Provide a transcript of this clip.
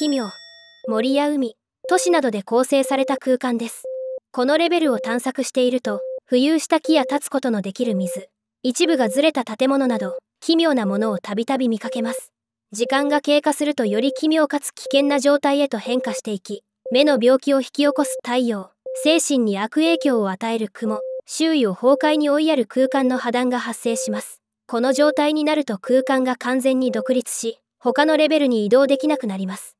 奇妙森や海都市などで構成された空間ですこのレベルを探索していると浮遊した木や立つことのできる水一部がずれた建物など奇妙なものをたびたび見かけます時間が経過するとより奇妙かつ危険な状態へと変化していき目の病気を引き起こす太陽精神に悪影響を与える雲周囲を崩壊に追いやる空間の破断が発生しますこの状態になると空間が完全に独立し他のレベルに移動できなくなります